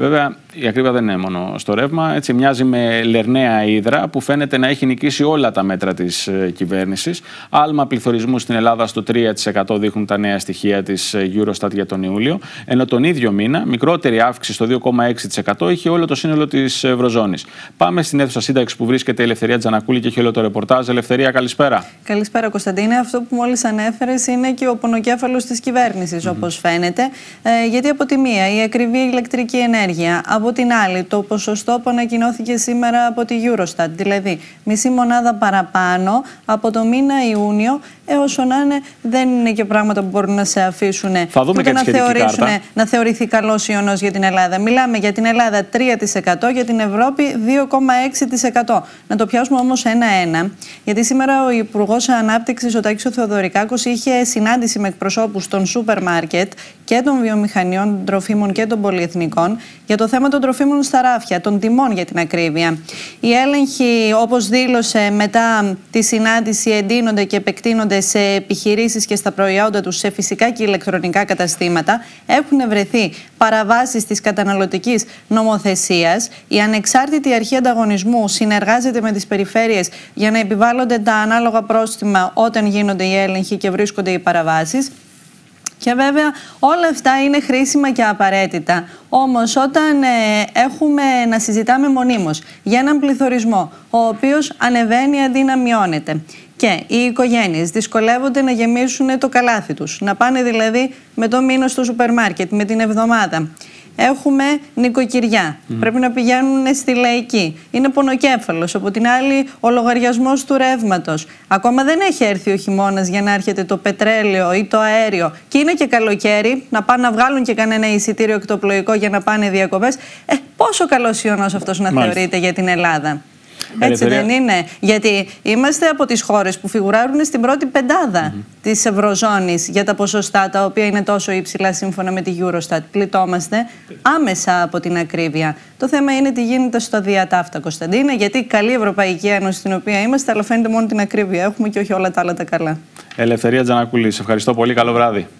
Βέβαια, η ακρίβεια δεν είναι μόνο στο ρεύμα. Έτσι, μοιάζει με λερναία ύδρα που φαίνεται να έχει νικήσει όλα τα μέτρα της ε, κυβέρνησης. Άλμα πληθωρισμού στην Ελλάδα στο 3% δείχνουν τα νέα στοιχεία της ε, Eurostat για τον Ιούλιο. Ενώ τον ίδιο μήνα, μικρότερη αύξηση στο 2,6% είχε όλο το σύνολο της ε, Ευρωζώνης. Πάμε στην αίθουσα σύνταξης που βρίσκεται η Ελευθερία Τζανακούλη και έχει όλο το ρεπορτάζ. Ελευθερία, καλησπέρα. Καλησπέρα, Κωνσταντίνε. Αυτό που μόλις ανέφερες είναι και ο πονοκέφαλος της κυβέρνησης, όπως φαίνεται. γιατί από τη μία η ακριβή ηλεκτρική ενέργεια ενέργεια. Από την άλλη, το ποσοστό που ανακοινώθηκε σήμερα από τη Eurostat, δηλαδή μισή μονάδα παραπάνω από το μήνα Ιούνιο έως να είναι, δεν είναι και πράγματα που μπορούν να σε αφήσουν Θα δούμε και να, θεωρήσουν, κάρτα. να θεωρηθεί καλός ιονό για την Ελλάδα. Μιλάμε για την Ελλάδα 3%, για την Ευρώπη 2,6%. Να το πιάσουμε όμως ένα-ένα, γιατί σήμερα ο Υπουργός Ανάπτυξης, ο Τάκης Θεοδωρικάκο, είχε συνάντηση με εκπροσώπους των σούπερ μάρκετ και των βιομηχανιών των τροφίμων και των πολυεθνικών για το θέμα των τροφίμων στα ράφια, των τιμών για την ακρίβεια. Οι έλεγχοι, όπως δήλωσε μετά τη συνάντηση, εντείνονται και επεκτείνονται σε επιχειρήσεις και στα προϊόντα τους σε φυσικά και ηλεκτρονικά καταστήματα. Έχουν βρεθεί παραβάσεις της καταναλωτικής νομοθεσίας. Η ανεξάρτητη αρχή ανταγωνισμού συνεργάζεται με τις περιφέρειες για να επιβάλλονται τα ανάλογα πρόστιμα όταν γίνονται οι έλεγχοι και βρίσκονται οι παραβάσεις. Και βέβαια όλα αυτά είναι χρήσιμα και απαραίτητα. Όμως όταν ε, έχουμε να συζητάμε μονίμως για έναν πληθωρισμό, ο οποίος ανεβαίνει αντί να μειώνεται και οι οικογένειες δυσκολεύονται να γεμίσουν το καλάθι τους Να πάνε δηλαδή με το μήνος στο σούπερ μάρκετ, με την εβδομάδα. Έχουμε νοικοκυριά. Πρέπει να πηγαίνουν στη λαϊκή. Είναι πονοκέφαλος. Από την άλλη, ο λογαριασμός του ρεύματος. Ακόμα δεν έχει έρθει ο χειμώνας για να έρχεται το πετρέλαιο ή το αέριο. Και είναι και καλοκαίρι, να πάνε να βγάλουν και κανένα εισιτήριο εκτοπλοϊκό για να πάνε διακοπές. Ε, πόσο καλός ιονός αυτός να θεωρείται για την Ελλάδα. Έτσι δεν είναι. Γιατί είμαστε από τις χώρες που φιγουράρουν στην πρώτη πεντάδα mm -hmm. της Ευρωζώνης για τα ποσοστά τα οποία είναι τόσο υψηλά σύμφωνα με τη Eurostat. Πληττόμαστε άμεσα από την ακρίβεια. Το θέμα είναι τι γίνεται στο διατάφτα, Κωνσταντίνε, γιατί καλή Ευρωπαϊκή Ένωση στην οποία είμαστε, αλλά φαίνεται μόνο την ακρίβεια έχουμε και όχι όλα τα άλλα τα καλά. Ελευθερία Τζανακούλης, ευχαριστώ πολύ. Καλό βράδυ.